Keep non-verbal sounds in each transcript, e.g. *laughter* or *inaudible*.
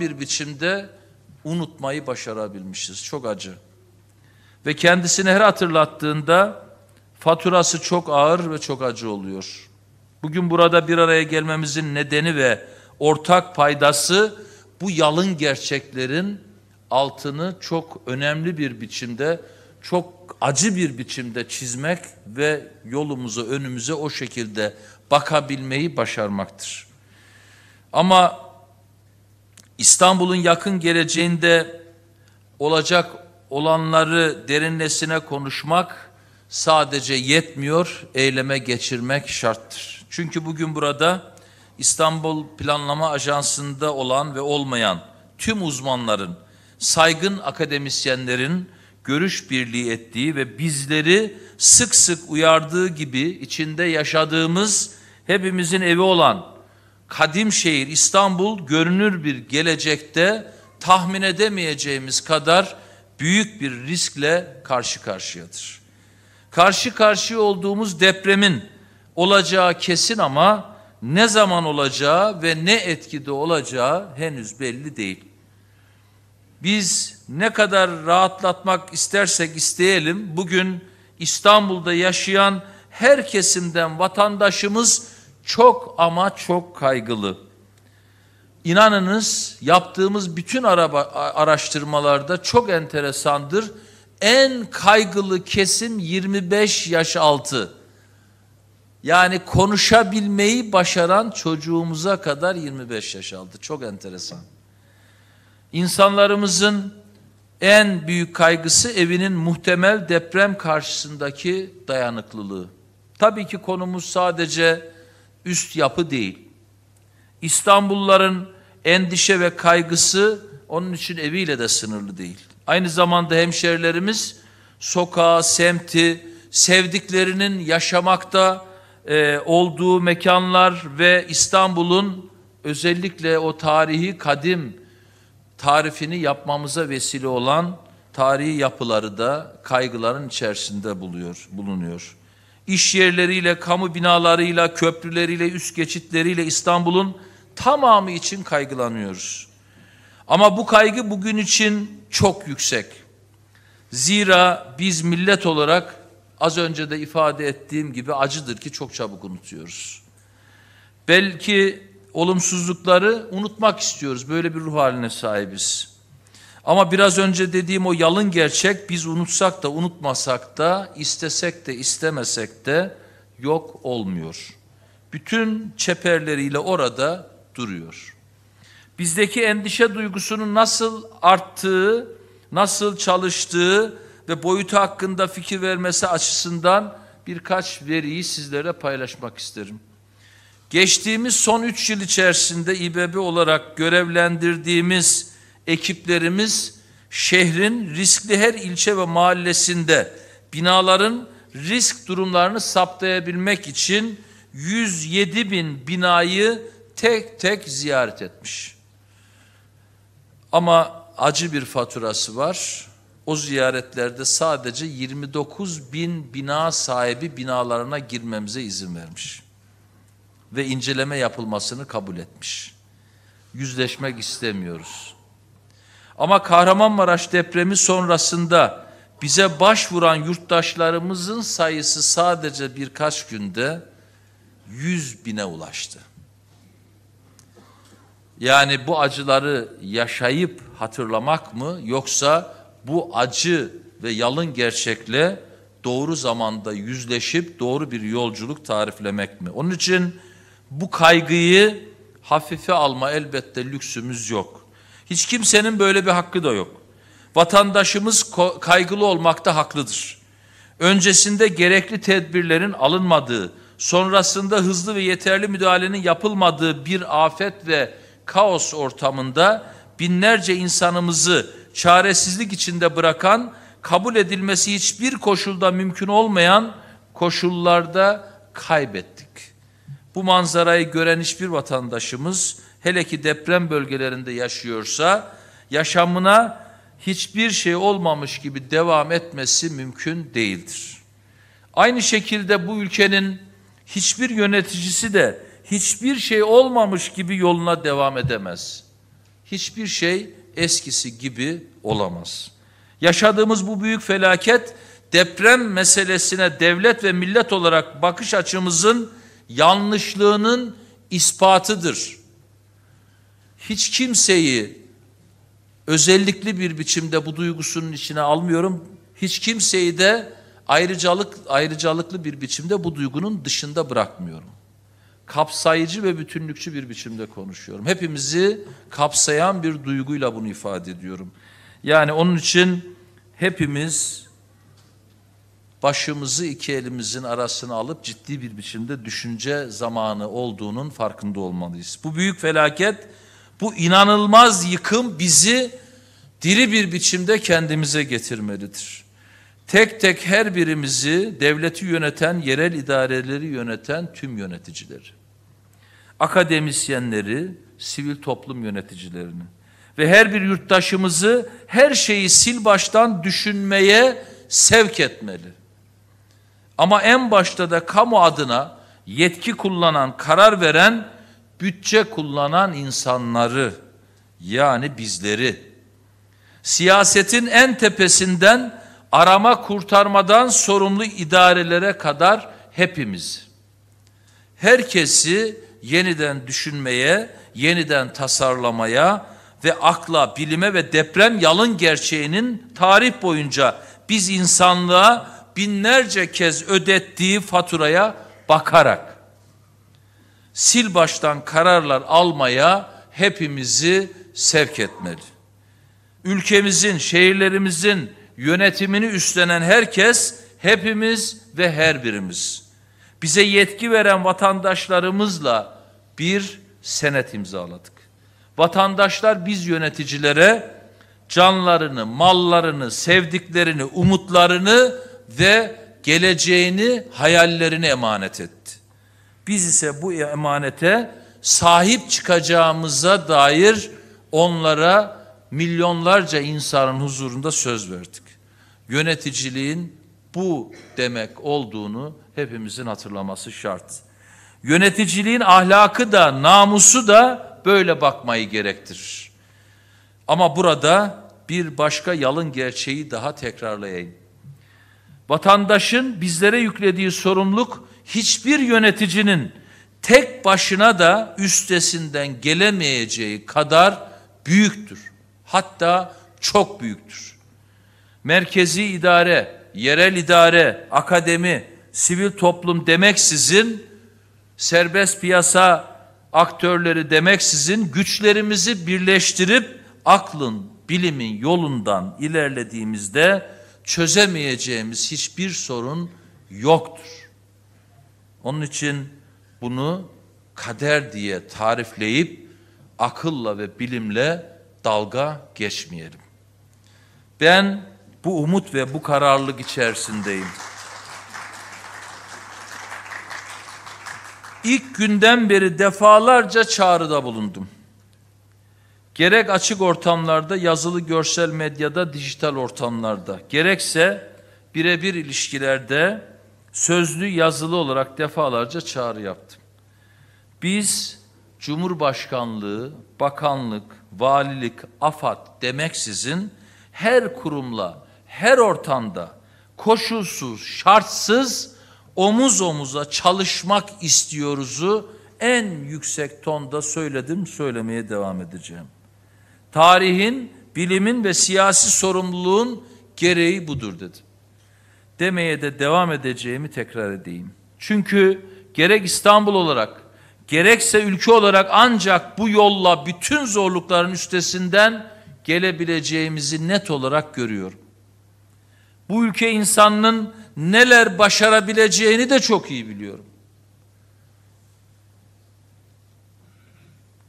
bir biçimde unutmayı başarabilmişiz. Çok acı. Ve kendisini her hatırlattığında faturası çok ağır ve çok acı oluyor. Bugün burada bir araya gelmemizin nedeni ve ortak paydası bu yalın gerçeklerin altını çok önemli bir biçimde, çok acı bir biçimde çizmek ve yolumuzu önümüze o şekilde bakabilmeyi başarmaktır. Ama İstanbul'un yakın geleceğinde olacak olanları derinlesine konuşmak sadece yetmiyor, eyleme geçirmek şarttır. Çünkü bugün burada İstanbul Planlama Ajansı'nda olan ve olmayan tüm uzmanların, saygın akademisyenlerin görüş birliği ettiği ve bizleri sık sık uyardığı gibi içinde yaşadığımız hepimizin evi olan kadim şehir İstanbul görünür bir gelecekte tahmin edemeyeceğimiz kadar büyük bir riskle karşı karşıyadır. Karşı karşıya olduğumuz depremin olacağı kesin ama ne zaman olacağı ve ne etkide olacağı henüz belli değil. Biz ne kadar rahatlatmak istersek isteyelim bugün İstanbul'da yaşayan her kesimden vatandaşımız çok ama çok kaygılı. İnanınız yaptığımız bütün araba, araştırmalarda çok enteresandır. En kaygılı kesim 25 yaş altı. Yani konuşabilmeyi başaran çocuğumuza kadar 25 yaş altı. Çok enteresan. İnsanlarımızın en büyük kaygısı evinin muhtemel deprem karşısındaki dayanıklılığı. Tabii ki konumuz sadece üst yapı değil. İstanbulluların endişe ve kaygısı onun için eviyle de sınırlı değil. Aynı zamanda hemşerilerimiz sokağı, semti, sevdiklerinin yaşamakta e, olduğu mekanlar ve İstanbul'un özellikle o tarihi kadim tarifini yapmamıza vesile olan tarihi yapıları da kaygıların içerisinde buluyor, bulunuyor iş yerleriyle, kamu binalarıyla, köprüleriyle, üst geçitleriyle İstanbul'un tamamı için kaygılanıyoruz. Ama bu kaygı bugün için çok yüksek. Zira biz millet olarak az önce de ifade ettiğim gibi acıdır ki çok çabuk unutuyoruz. Belki olumsuzlukları unutmak istiyoruz. Böyle bir ruh haline sahibiz. Ama biraz önce dediğim o yalın gerçek biz unutsak da unutmasak da istesek de istemesek de yok olmuyor. Bütün çeperleriyle orada duruyor. Bizdeki endişe duygusunun nasıl arttığı, nasıl çalıştığı ve boyutu hakkında fikir vermesi açısından birkaç veriyi sizlere paylaşmak isterim. Geçtiğimiz son üç yıl içerisinde İBB olarak görevlendirdiğimiz ekiplerimiz şehrin riskli her ilçe ve mahallesinde binaların risk durumlarını saptayabilmek için 107 bin binayı tek tek ziyaret etmiş. Ama acı bir faturası var. O ziyaretlerde sadece 29 bin bina sahibi binalarına girmemize izin vermiş. Ve inceleme yapılmasını kabul etmiş. Yüzleşmek istemiyoruz. Ama Kahramanmaraş depremi sonrasında bize başvuran yurttaşlarımızın sayısı sadece birkaç günde yüz bine ulaştı. Yani bu acıları yaşayıp hatırlamak mı yoksa bu acı ve yalın gerçekle doğru zamanda yüzleşip doğru bir yolculuk tariflemek mi? Onun için bu kaygıyı hafife alma elbette lüksümüz yok. Hiç kimsenin böyle bir hakkı da yok. Vatandaşımız kaygılı olmakta haklıdır. Öncesinde gerekli tedbirlerin alınmadığı, sonrasında hızlı ve yeterli müdahalenin yapılmadığı bir afet ve kaos ortamında binlerce insanımızı çaresizlik içinde bırakan, kabul edilmesi hiçbir koşulda mümkün olmayan koşullarda kaybettik. Bu manzarayı gören hiçbir vatandaşımız hele ki deprem bölgelerinde yaşıyorsa yaşamına hiçbir şey olmamış gibi devam etmesi mümkün değildir. Aynı şekilde bu ülkenin hiçbir yöneticisi de hiçbir şey olmamış gibi yoluna devam edemez. Hiçbir şey eskisi gibi olamaz. Yaşadığımız bu büyük felaket deprem meselesine devlet ve millet olarak bakış açımızın yanlışlığının ispatıdır hiç kimseyi özellikli bir biçimde bu duygusunun içine almıyorum. Hiç kimseyi de ayrıcalık ayrıcalıklı bir biçimde bu duygunun dışında bırakmıyorum. Kapsayıcı ve bütünlükçü bir biçimde konuşuyorum. Hepimizi kapsayan bir duyguyla bunu ifade ediyorum. Yani onun için hepimiz başımızı iki elimizin arasına alıp ciddi bir biçimde düşünce zamanı olduğunun farkında olmalıyız. Bu büyük felaket bu inanılmaz yıkım bizi diri bir biçimde kendimize getirmelidir. Tek tek her birimizi devleti yöneten, yerel idareleri yöneten tüm yöneticileri, akademisyenleri, sivil toplum yöneticilerini ve her bir yurttaşımızı her şeyi sil baştan düşünmeye sevk etmeli. Ama en başta da kamu adına yetki kullanan, karar veren bütçe kullanan insanları yani bizleri siyasetin en tepesinden arama kurtarmadan sorumlu idarelere kadar hepimiz herkesi yeniden düşünmeye, yeniden tasarlamaya ve akla, bilime ve deprem yalın gerçeğinin tarih boyunca biz insanlığa binlerce kez ödettiği faturaya bakarak sil baştan kararlar almaya hepimizi sevk etmeli. Ülkemizin, şehirlerimizin yönetimini üstlenen herkes, hepimiz ve her birimiz. Bize yetki veren vatandaşlarımızla bir senet imzaladık. Vatandaşlar biz yöneticilere canlarını, mallarını, sevdiklerini, umutlarını ve geleceğini, hayallerini emanet etti. Biz ise bu emanete sahip çıkacağımıza dair onlara milyonlarca insanın huzurunda söz verdik. Yöneticiliğin bu demek olduğunu hepimizin hatırlaması şart. Yöneticiliğin ahlakı da namusu da böyle bakmayı gerektirir. Ama burada bir başka yalın gerçeği daha tekrarlayayım. Vatandaşın bizlere yüklediği sorumluluk hiçbir yöneticinin tek başına da üstesinden gelemeyeceği kadar büyüktür. Hatta çok büyüktür. Merkezi idare, yerel idare, akademi, sivil toplum demeksizin serbest piyasa aktörleri demeksizin güçlerimizi birleştirip aklın, bilimin yolundan ilerlediğimizde çözemeyeceğimiz hiçbir sorun yoktur. Onun için bunu kader diye tarifleyip akılla ve bilimle dalga geçmeyelim. Ben bu umut ve bu kararlılık içerisindeyim. İlk günden beri defalarca çağrıda bulundum. Gerek açık ortamlarda, yazılı görsel medyada, dijital ortamlarda, gerekse birebir ilişkilerde Sözlü, yazılı olarak defalarca çağrı yaptım. Biz Cumhurbaşkanlığı, bakanlık, valilik, afat demeksizin her kurumla, her ortamda koşulsuz, şartsız omuz omuza çalışmak istiyoruzu en yüksek tonda söyledim, söylemeye devam edeceğim. Tarihin, bilimin ve siyasi sorumluluğun gereği budur dedim demeye de devam edeceğimi tekrar edeyim. Çünkü gerek İstanbul olarak gerekse ülke olarak ancak bu yolla bütün zorlukların üstesinden gelebileceğimizi net olarak görüyorum. Bu ülke insanının neler başarabileceğini de çok iyi biliyorum.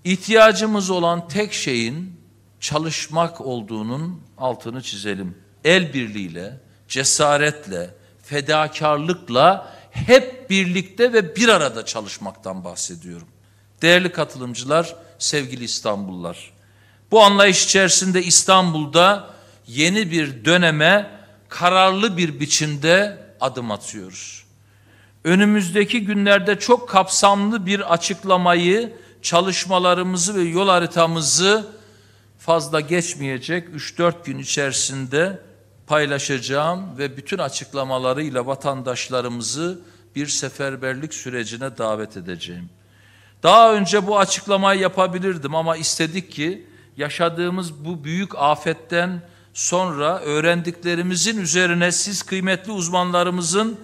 İhtiyacımız olan tek şeyin çalışmak olduğunun altını çizelim. El birliğiyle, cesaretle, fedakarlıkla hep birlikte ve bir arada çalışmaktan bahsediyorum. Değerli katılımcılar, sevgili İstanbullular. Bu anlayış içerisinde İstanbul'da yeni bir döneme kararlı bir biçimde adım atıyoruz. Önümüzdeki günlerde çok kapsamlı bir açıklamayı, çalışmalarımızı ve yol haritamızı fazla geçmeyecek 3-4 gün içerisinde paylaşacağım ve bütün açıklamalarıyla vatandaşlarımızı bir seferberlik sürecine davet edeceğim. Daha önce bu açıklamayı yapabilirdim ama istedik ki yaşadığımız bu büyük afetten sonra öğrendiklerimizin üzerine siz kıymetli uzmanlarımızın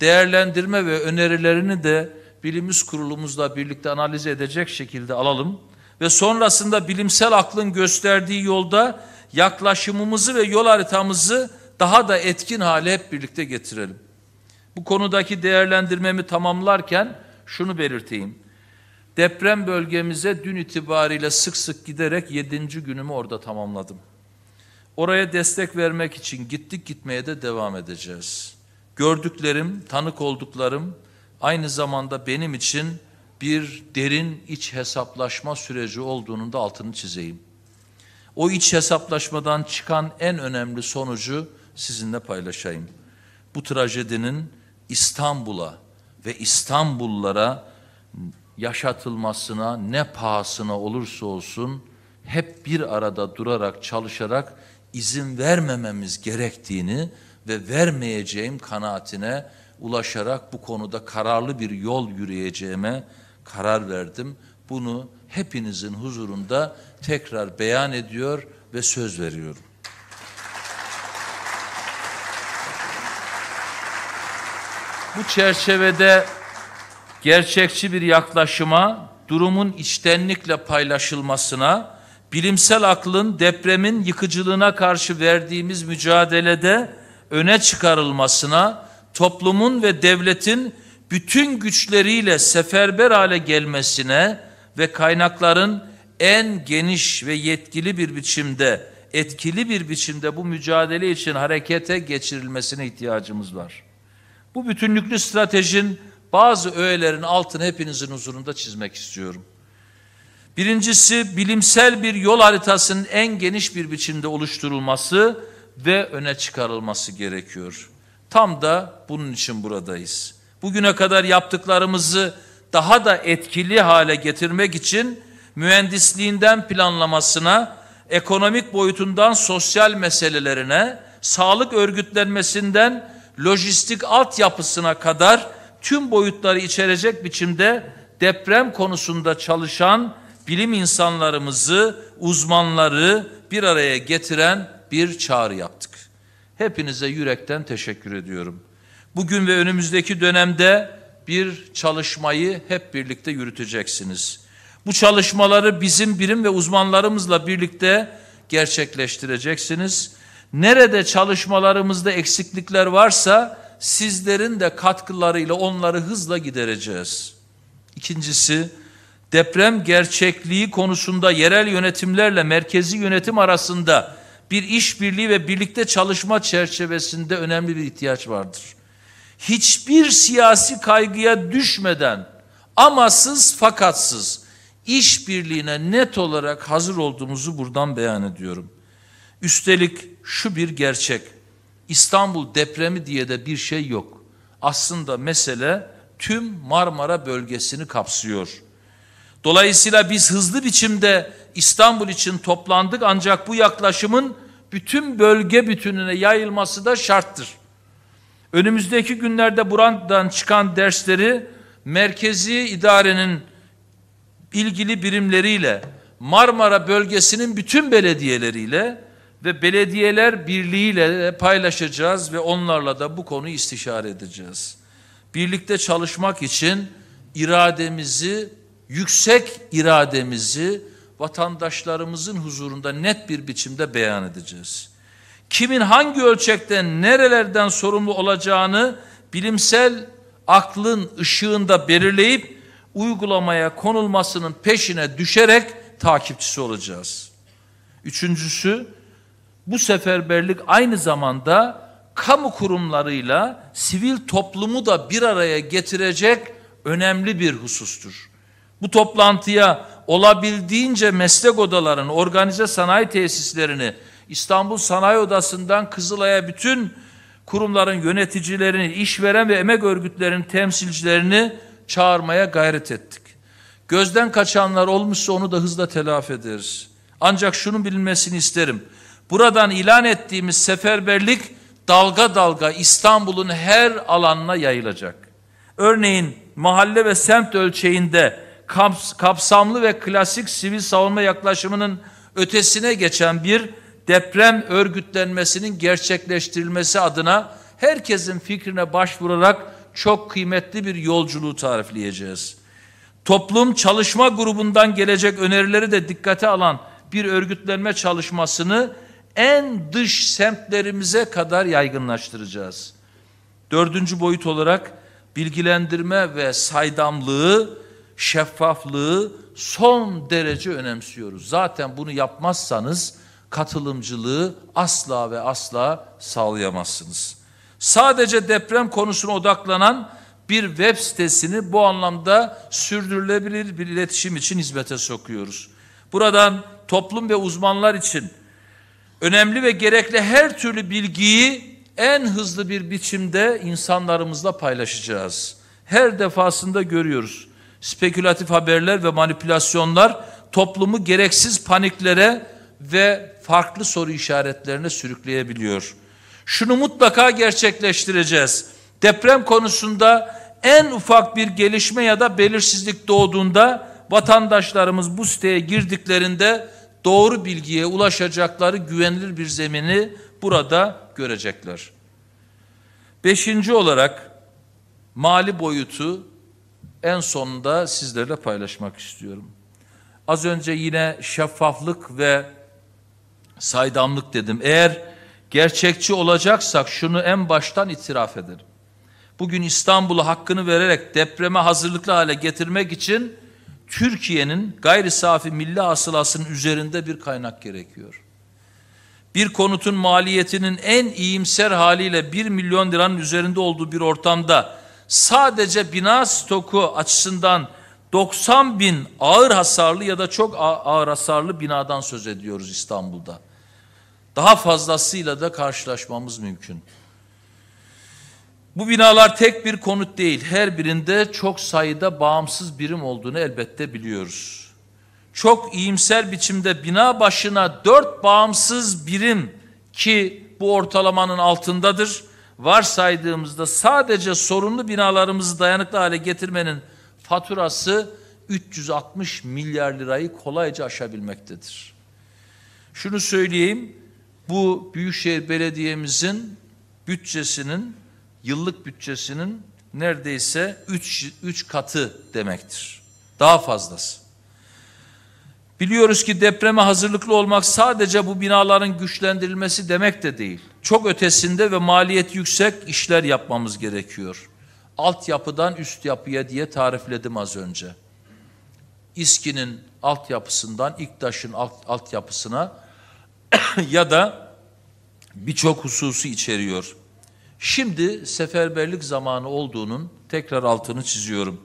değerlendirme ve önerilerini de bilimiz kurulumuzla birlikte analiz edecek şekilde alalım ve sonrasında bilimsel aklın gösterdiği yolda yaklaşımımızı ve yol haritamızı daha da etkin hale hep birlikte getirelim. Bu konudaki değerlendirmemi tamamlarken şunu belirteyim. Deprem bölgemize dün itibariyle sık sık giderek yedinci günümü orada tamamladım. Oraya destek vermek için gittik gitmeye de devam edeceğiz. Gördüklerim, tanık olduklarım aynı zamanda benim için bir derin iç hesaplaşma süreci olduğunu da altını çizeyim. O iç hesaplaşmadan çıkan en önemli sonucu sizinle paylaşayım. Bu trajedinin İstanbul'a ve İstanbullulara yaşatılmasına ne pahasına olursa olsun hep bir arada durarak çalışarak izin vermememiz gerektiğini ve vermeyeceğim kanaatine ulaşarak bu konuda kararlı bir yol yürüyeceğime karar verdim. Bunu hepinizin huzurunda tekrar beyan ediyor ve söz veriyorum. Bu çerçevede gerçekçi bir yaklaşıma, durumun içtenlikle paylaşılmasına, bilimsel aklın depremin yıkıcılığına karşı verdiğimiz mücadelede öne çıkarılmasına, toplumun ve devletin bütün güçleriyle seferber hale gelmesine, ve kaynakların en geniş ve yetkili bir biçimde, etkili bir biçimde bu mücadele için harekete geçirilmesine ihtiyacımız var. Bu bütünlüklü stratejin bazı öğelerin altını hepinizin huzurunda çizmek istiyorum. Birincisi bilimsel bir yol haritasının en geniş bir biçimde oluşturulması ve öne çıkarılması gerekiyor. Tam da bunun için buradayız. Bugüne kadar yaptıklarımızı daha da etkili hale getirmek için mühendisliğinden planlamasına, ekonomik boyutundan sosyal meselelerine, sağlık örgütlenmesinden lojistik altyapısına kadar tüm boyutları içerecek biçimde deprem konusunda çalışan bilim insanlarımızı, uzmanları bir araya getiren bir çağrı yaptık. Hepinize yürekten teşekkür ediyorum. Bugün ve önümüzdeki dönemde bir çalışmayı hep birlikte yürüteceksiniz. Bu çalışmaları bizim birim ve uzmanlarımızla birlikte gerçekleştireceksiniz. Nerede çalışmalarımızda eksiklikler varsa sizlerin de katkılarıyla onları hızla gidereceğiz. İkincisi, deprem gerçekliği konusunda yerel yönetimlerle merkezi yönetim arasında bir işbirliği ve birlikte çalışma çerçevesinde önemli bir ihtiyaç vardır hiçbir siyasi kaygıya düşmeden amasız fakatsız işbirliğine net olarak hazır olduğumuzu buradan beyan ediyorum. Üstelik şu bir gerçek. İstanbul depremi diye de bir şey yok. Aslında mesele tüm Marmara bölgesini kapsıyor. Dolayısıyla biz hızlı biçimde İstanbul için toplandık ancak bu yaklaşımın bütün bölge bütününe yayılması da şarttır. Önümüzdeki günlerde buradan çıkan dersleri merkezi idarenin ilgili birimleriyle Marmara bölgesinin bütün belediyeleriyle ve belediyeler birliğiyle paylaşacağız ve onlarla da bu konuyu istişare edeceğiz. Birlikte çalışmak için irademizi, yüksek irademizi vatandaşlarımızın huzurunda net bir biçimde beyan edeceğiz kimin hangi ölçekte nerelerden sorumlu olacağını bilimsel aklın ışığında belirleyip uygulamaya konulmasının peşine düşerek takipçisi olacağız. Üçüncüsü bu seferberlik aynı zamanda kamu kurumlarıyla sivil toplumu da bir araya getirecek önemli bir husustur. Bu toplantıya olabildiğince meslek odalarını, organize sanayi tesislerini, İstanbul Sanayi Odası'ndan Kızılay'a bütün kurumların yöneticilerini, işveren ve emek örgütlerinin temsilcilerini çağırmaya gayret ettik. Gözden kaçanlar olmuşsa onu da hızla telafi ederiz. Ancak şunun bilinmesini isterim. Buradan ilan ettiğimiz seferberlik dalga dalga İstanbul'un her alanına yayılacak. Örneğin mahalle ve semt ölçeğinde kaps kapsamlı ve klasik sivil savunma yaklaşımının ötesine geçen bir deprem örgütlenmesinin gerçekleştirilmesi adına herkesin fikrine başvurarak çok kıymetli bir yolculuğu tarifleyeceğiz. Toplum çalışma grubundan gelecek önerileri de dikkate alan bir örgütlenme çalışmasını en dış semtlerimize kadar yaygınlaştıracağız. Dördüncü boyut olarak bilgilendirme ve saydamlığı, şeffaflığı son derece önemsiyoruz. Zaten bunu yapmazsanız katılımcılığı asla ve asla sağlayamazsınız. Sadece deprem konusuna odaklanan bir web sitesini bu anlamda sürdürülebilir bir iletişim için hizmete sokuyoruz. Buradan toplum ve uzmanlar için önemli ve gerekli her türlü bilgiyi en hızlı bir biçimde insanlarımızla paylaşacağız. Her defasında görüyoruz. Spekülatif haberler ve manipülasyonlar toplumu gereksiz paniklere ve farklı soru işaretlerine sürükleyebiliyor. Şunu mutlaka gerçekleştireceğiz. Deprem konusunda en ufak bir gelişme ya da belirsizlik doğduğunda vatandaşlarımız bu siteye girdiklerinde doğru bilgiye ulaşacakları güvenilir bir zemini burada görecekler. Beşinci olarak mali boyutu en sonunda sizlerle paylaşmak istiyorum. Az önce yine şeffaflık ve Saydamlık dedim. Eğer gerçekçi olacaksak şunu en baştan itiraf edelim. Bugün İstanbul'u hakkını vererek depreme hazırlıklı hale getirmek için Türkiye'nin gayri safi milli hasılasının üzerinde bir kaynak gerekiyor. Bir konutun maliyetinin en iyimser haliyle 1 milyon liranın üzerinde olduğu bir ortamda sadece bina stoku açısından 90 bin ağır hasarlı ya da çok ağır hasarlı binadan söz ediyoruz İstanbul'da. Daha fazlasıyla da karşılaşmamız mümkün. Bu binalar tek bir konut değil. Her birinde çok sayıda bağımsız birim olduğunu elbette biliyoruz. Çok iyimser biçimde bina başına dört bağımsız birim ki bu ortalamanın altındadır. Varsaydığımızda sadece sorunlu binalarımızı dayanıklı hale getirmenin faturası 360 milyar lirayı kolayca aşabilmektedir. Şunu söyleyeyim, bu Büyükşehir Belediye'mizin bütçesinin, yıllık bütçesinin neredeyse üç üç katı demektir. Daha fazlası. Biliyoruz ki depreme hazırlıklı olmak sadece bu binaların güçlendirilmesi demek de değil. Çok ötesinde ve maliyet yüksek işler yapmamız gerekiyor. Altyapıdan üst yapıya diye tarifledim az önce. İSKİ'nin altyapısından İKTAŞ'ın alt, altyapısına *coughs* ya da birçok hususu içeriyor. Şimdi seferberlik zamanı olduğunun tekrar altını çiziyorum.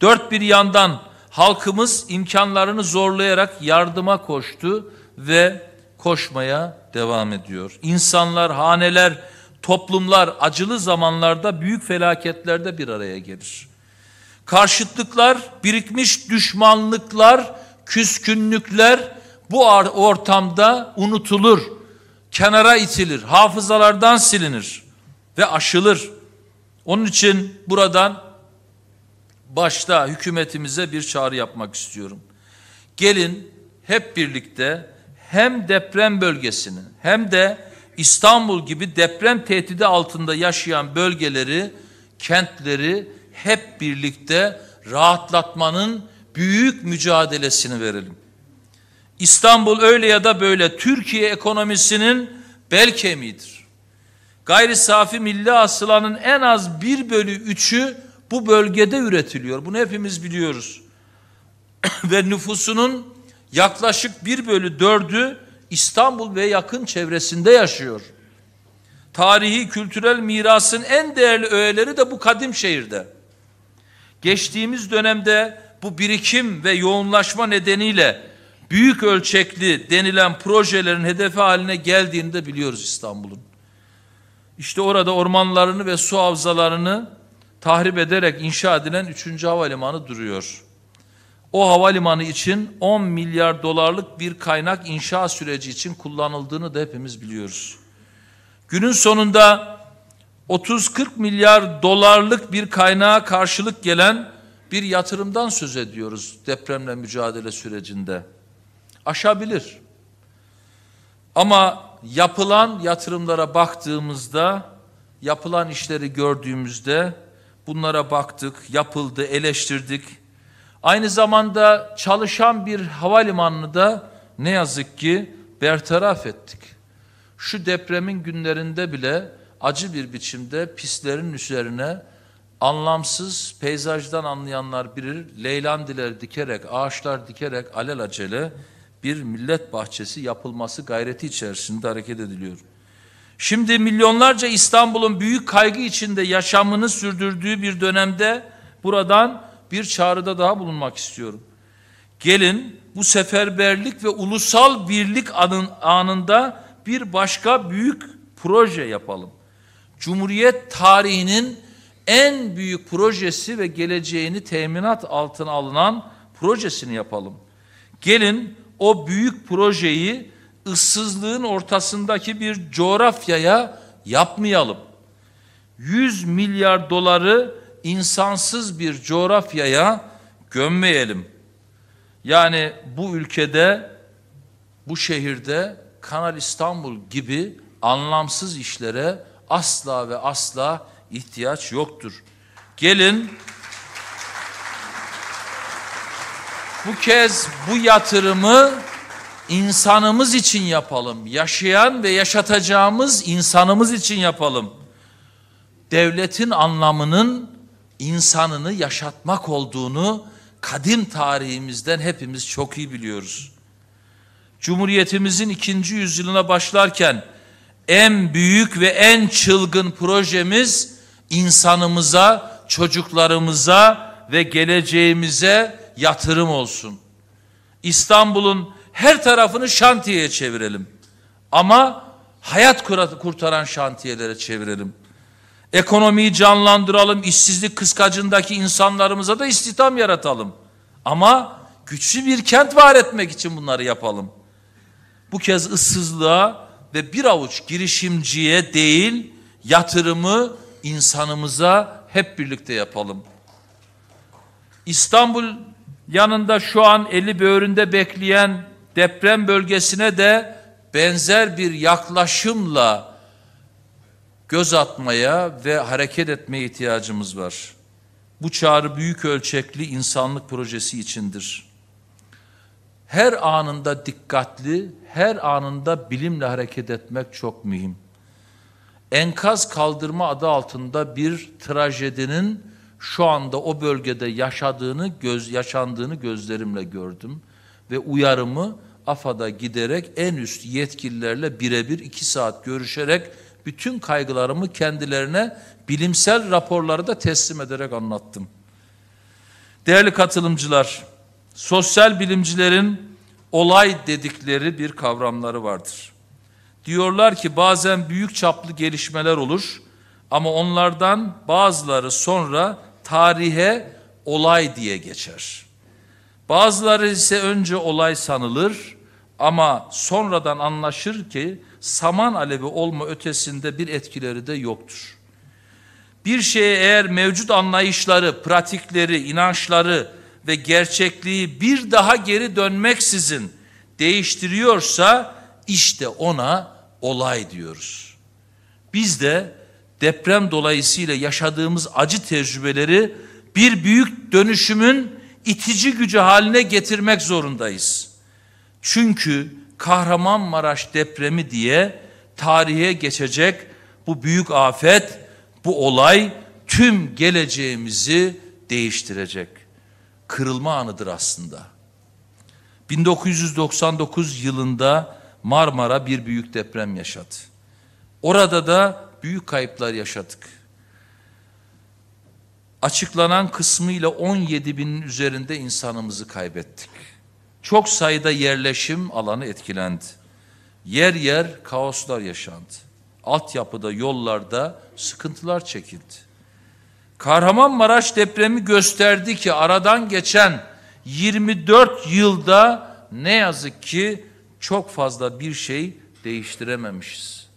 Dört bir yandan halkımız imkanlarını zorlayarak yardıma koştu ve koşmaya devam ediyor. İnsanlar, haneler, toplumlar acılı zamanlarda büyük felaketlerde bir araya gelir. Karşıtlıklar, birikmiş düşmanlıklar, küskünlükler, bu ortamda unutulur, kenara itilir, hafızalardan silinir ve aşılır. Onun için buradan başta hükümetimize bir çağrı yapmak istiyorum. Gelin hep birlikte hem deprem bölgesini hem de İstanbul gibi deprem tehdidi altında yaşayan bölgeleri, kentleri hep birlikte rahatlatmanın büyük mücadelesini verelim. İstanbul öyle ya da böyle Türkiye ekonomisinin bel kemiğidir. Gayri safi milli hasılanın en az bir bölü üçü bu bölgede üretiliyor. Bunu hepimiz biliyoruz. *clears throat* ve nüfusunun yaklaşık bir bölü dördü İstanbul ve yakın çevresinde yaşıyor. Tarihi kültürel mirasın en değerli öğeleri de bu kadim şehirde. Geçtiğimiz dönemde bu birikim ve yoğunlaşma nedeniyle büyük ölçekli denilen projelerin hedefi haline geldiğini de biliyoruz İstanbul'un. İşte orada ormanlarını ve su havzalarını tahrip ederek inşa edilen 3. havalimanı duruyor. O havalimanı için 10 milyar dolarlık bir kaynak inşa süreci için kullanıldığını da hepimiz biliyoruz. Günün sonunda 30-40 milyar dolarlık bir kaynağa karşılık gelen bir yatırımdan söz ediyoruz depremle mücadele sürecinde aşabilir. Ama yapılan yatırımlara baktığımızda, yapılan işleri gördüğümüzde bunlara baktık, yapıldı, eleştirdik. Aynı zamanda çalışan bir havalimanını da ne yazık ki bertaraf ettik. Şu depremin günlerinde bile acı bir biçimde pislerin üzerine anlamsız peyzajdan anlayanlar bilir, leylandiler dikerek, ağaçlar dikerek alelacele bir millet bahçesi yapılması gayreti içerisinde hareket ediliyor. Şimdi milyonlarca İstanbul'un büyük kaygı içinde yaşamını sürdürdüğü bir dönemde buradan bir çağrıda daha bulunmak istiyorum. Gelin bu seferberlik ve ulusal birlik anın, anında bir başka büyük proje yapalım. Cumhuriyet tarihinin en büyük projesi ve geleceğini teminat altına alınan projesini yapalım. Gelin o büyük projeyi ıssızlığın ortasındaki bir coğrafyaya yapmayalım. 100 milyar doları insansız bir coğrafyaya gömmeyelim. Yani bu ülkede, bu şehirde Kanal İstanbul gibi anlamsız işlere asla ve asla ihtiyaç yoktur. Gelin Bu kez bu yatırımı insanımız için yapalım. Yaşayan ve yaşatacağımız insanımız için yapalım. Devletin anlamının insanını yaşatmak olduğunu kadim tarihimizden hepimiz çok iyi biliyoruz. Cumhuriyetimizin ikinci yüzyılına başlarken en büyük ve en çılgın projemiz insanımıza, çocuklarımıza ve geleceğimize yatırım olsun. İstanbul'un her tarafını şantiyeye çevirelim. Ama hayat kurtaran şantiyelere çevirelim. Ekonomiyi canlandıralım, işsizlik kıskacındaki insanlarımıza da istihdam yaratalım. Ama güçlü bir kent var etmek için bunları yapalım. Bu kez ıssızlığa ve bir avuç girişimciye değil, yatırımı insanımıza hep birlikte yapalım. İstanbul yanında şu an eli böğründe bekleyen deprem bölgesine de benzer bir yaklaşımla göz atmaya ve hareket etmeye ihtiyacımız var. Bu çağrı büyük ölçekli insanlık projesi içindir. Her anında dikkatli, her anında bilimle hareket etmek çok mühim. Enkaz kaldırma adı altında bir trajedinin şu anda o bölgede yaşadığını, göz yaşandığını gözlerimle gördüm ve uyarımı AFAD'a giderek en üst yetkililerle birebir iki saat görüşerek bütün kaygılarımı kendilerine bilimsel raporları da teslim ederek anlattım. Değerli katılımcılar, sosyal bilimcilerin olay dedikleri bir kavramları vardır. Diyorlar ki bazen büyük çaplı gelişmeler olur ama onlardan bazıları sonra tarihe olay diye geçer. Bazıları ise önce olay sanılır ama sonradan anlaşır ki saman alevi olma ötesinde bir etkileri de yoktur. Bir şeye eğer mevcut anlayışları, pratikleri, inançları ve gerçekliği bir daha geri dönmeksizin değiştiriyorsa işte ona olay diyoruz. Biz de deprem dolayısıyla yaşadığımız acı tecrübeleri bir büyük dönüşümün itici gücü haline getirmek zorundayız. Çünkü Kahramanmaraş depremi diye tarihe geçecek bu büyük afet, bu olay tüm geleceğimizi değiştirecek. Kırılma anıdır aslında. 1999 yılında Marmara bir büyük deprem yaşadı. Orada da büyük kayıplar yaşadık. Açıklanan kısmıyla 17 binin üzerinde insanımızı kaybettik. Çok sayıda yerleşim alanı etkilendi. Yer yer kaoslar yaşandı. Altyapıda, yollarda sıkıntılar çekildi. Kahramanmaraş depremi gösterdi ki aradan geçen 24 yılda ne yazık ki çok fazla bir şey değiştirememişiz.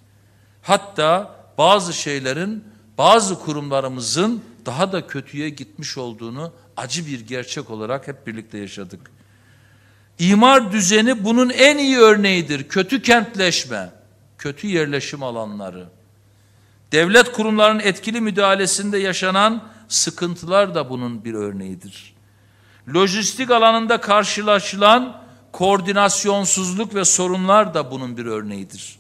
Hatta bazı şeylerin, bazı kurumlarımızın daha da kötüye gitmiş olduğunu acı bir gerçek olarak hep birlikte yaşadık. İmar düzeni bunun en iyi örneğidir. Kötü kentleşme, kötü yerleşim alanları. Devlet kurumlarının etkili müdahalesinde yaşanan sıkıntılar da bunun bir örneğidir. Lojistik alanında karşılaşılan koordinasyonsuzluk ve sorunlar da bunun bir örneğidir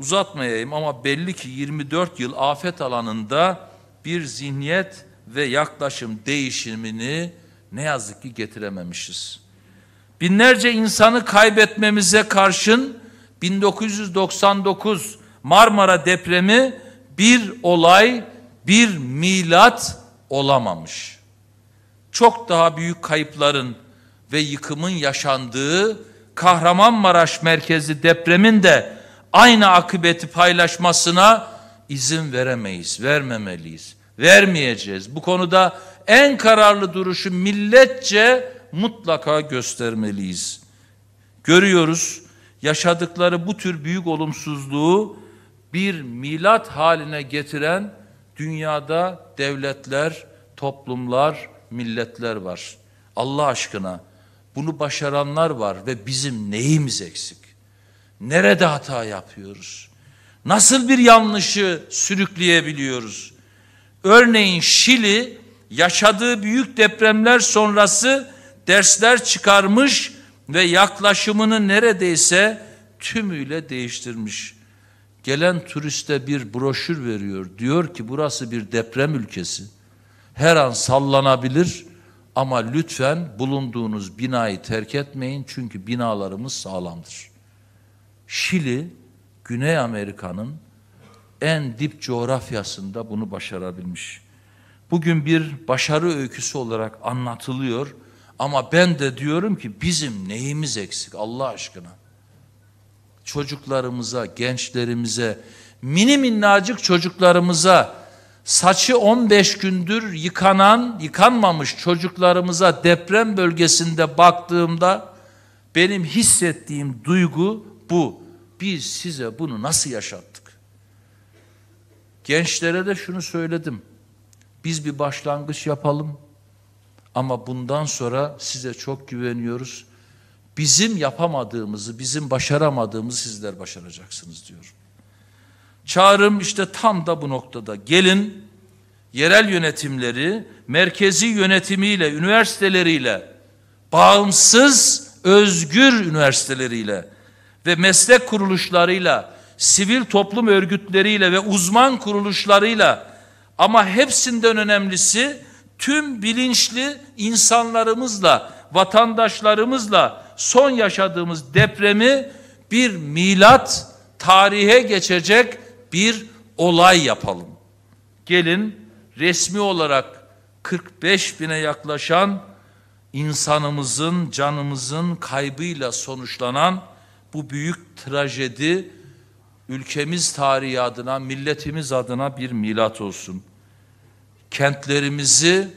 uzatmayayım ama belli ki 24 yıl afet alanında bir zihniyet ve yaklaşım değişimini ne yazık ki getirememişiz. Binlerce insanı kaybetmemize karşın 1999 Marmara depremi bir olay, bir milat olamamış. Çok daha büyük kayıpların ve yıkımın yaşandığı Kahramanmaraş merkezi depremin de aynı akıbeti paylaşmasına izin veremeyiz, vermemeliyiz, vermeyeceğiz. Bu konuda en kararlı duruşu milletçe mutlaka göstermeliyiz. Görüyoruz yaşadıkları bu tür büyük olumsuzluğu bir milat haline getiren dünyada devletler, toplumlar, milletler var. Allah aşkına bunu başaranlar var ve bizim neyimiz eksik? Nerede hata yapıyoruz? Nasıl bir yanlışı sürükleyebiliyoruz? Örneğin Şili yaşadığı büyük depremler sonrası dersler çıkarmış ve yaklaşımını neredeyse tümüyle değiştirmiş. Gelen turiste bir broşür veriyor. Diyor ki burası bir deprem ülkesi. Her an sallanabilir ama lütfen bulunduğunuz binayı terk etmeyin çünkü binalarımız sağlamdır. Şili, Güney Amerika'nın en dip coğrafyasında bunu başarabilmiş. Bugün bir başarı öyküsü olarak anlatılıyor ama ben de diyorum ki bizim neyimiz eksik Allah aşkına? Çocuklarımıza, gençlerimize, mini minnacık çocuklarımıza, saçı 15 gündür yıkanan, yıkanmamış çocuklarımıza deprem bölgesinde baktığımda benim hissettiğim duygu bu. Biz size bunu nasıl yaşattık? Gençlere de şunu söyledim. Biz bir başlangıç yapalım ama bundan sonra size çok güveniyoruz. Bizim yapamadığımızı, bizim başaramadığımızı sizler başaracaksınız diyor. Çağrım işte tam da bu noktada. Gelin yerel yönetimleri merkezi yönetimiyle, üniversiteleriyle, bağımsız, özgür üniversiteleriyle ve meslek kuruluşlarıyla, sivil toplum örgütleriyle ve uzman kuruluşlarıyla ama hepsinden önemlisi tüm bilinçli insanlarımızla, vatandaşlarımızla son yaşadığımız depremi bir milat tarihe geçecek bir olay yapalım. Gelin resmi olarak 45 bine yaklaşan insanımızın canımızın kaybıyla sonuçlanan bu büyük trajedi ülkemiz tarihi adına, milletimiz adına bir milat olsun. Kentlerimizi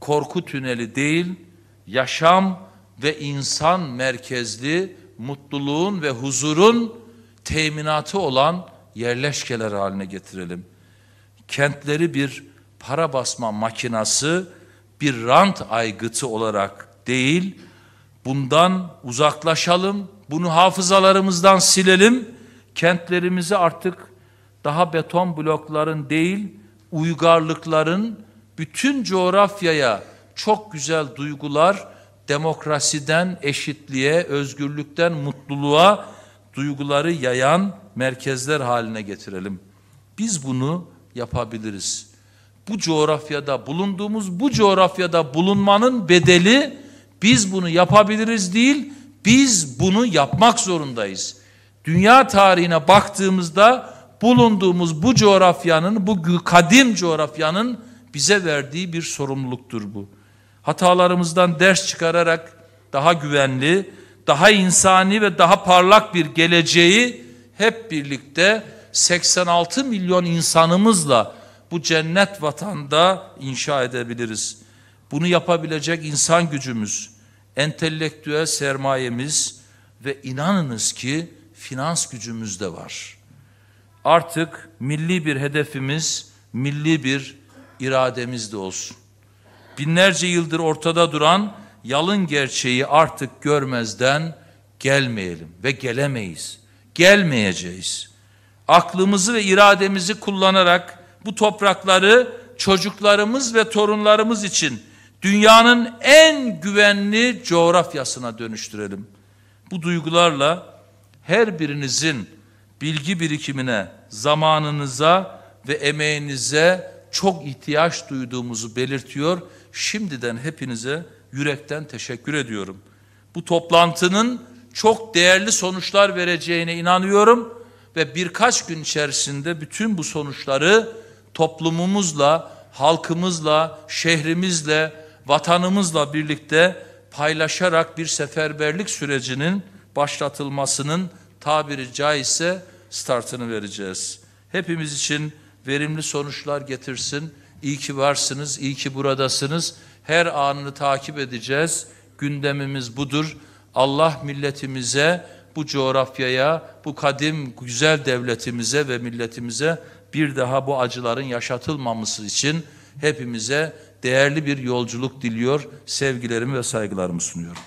korku tüneli değil, yaşam ve insan merkezli mutluluğun ve huzurun teminatı olan yerleşkeler haline getirelim. Kentleri bir para basma makinası, bir rant aygıtı olarak değil, Bundan uzaklaşalım, bunu hafızalarımızdan silelim. Kentlerimizi artık daha beton blokların değil, uygarlıkların bütün coğrafyaya çok güzel duygular, demokrasiden eşitliğe, özgürlükten mutluluğa duyguları yayan merkezler haline getirelim. Biz bunu yapabiliriz. Bu coğrafyada bulunduğumuz bu coğrafyada bulunmanın bedeli biz bunu yapabiliriz değil, biz bunu yapmak zorundayız. Dünya tarihine baktığımızda bulunduğumuz bu coğrafyanın, bu kadim coğrafyanın bize verdiği bir sorumluluktur bu. Hatalarımızdan ders çıkararak daha güvenli, daha insani ve daha parlak bir geleceği hep birlikte 86 milyon insanımızla bu cennet vatanda inşa edebiliriz. Bunu yapabilecek insan gücümüz, entelektüel sermayemiz ve inanınız ki finans gücümüz de var. Artık milli bir hedefimiz, milli bir irademiz de olsun. Binlerce yıldır ortada duran yalın gerçeği artık görmezden gelmeyelim ve gelemeyiz. Gelmeyeceğiz. Aklımızı ve irademizi kullanarak bu toprakları çocuklarımız ve torunlarımız için dünyanın en güvenli coğrafyasına dönüştürelim. Bu duygularla her birinizin bilgi birikimine, zamanınıza ve emeğinize çok ihtiyaç duyduğumuzu belirtiyor. Şimdiden hepinize yürekten teşekkür ediyorum. Bu toplantının çok değerli sonuçlar vereceğine inanıyorum ve birkaç gün içerisinde bütün bu sonuçları toplumumuzla, halkımızla, şehrimizle, vatanımızla birlikte paylaşarak bir seferberlik sürecinin başlatılmasının tabiri caizse startını vereceğiz. Hepimiz için verimli sonuçlar getirsin. İyi ki varsınız, iyi ki buradasınız. Her anını takip edeceğiz. Gündemimiz budur. Allah milletimize, bu coğrafyaya, bu kadim güzel devletimize ve milletimize bir daha bu acıların yaşatılmaması için hepimize değerli bir yolculuk diliyor, sevgilerimi ve saygılarımı sunuyorum.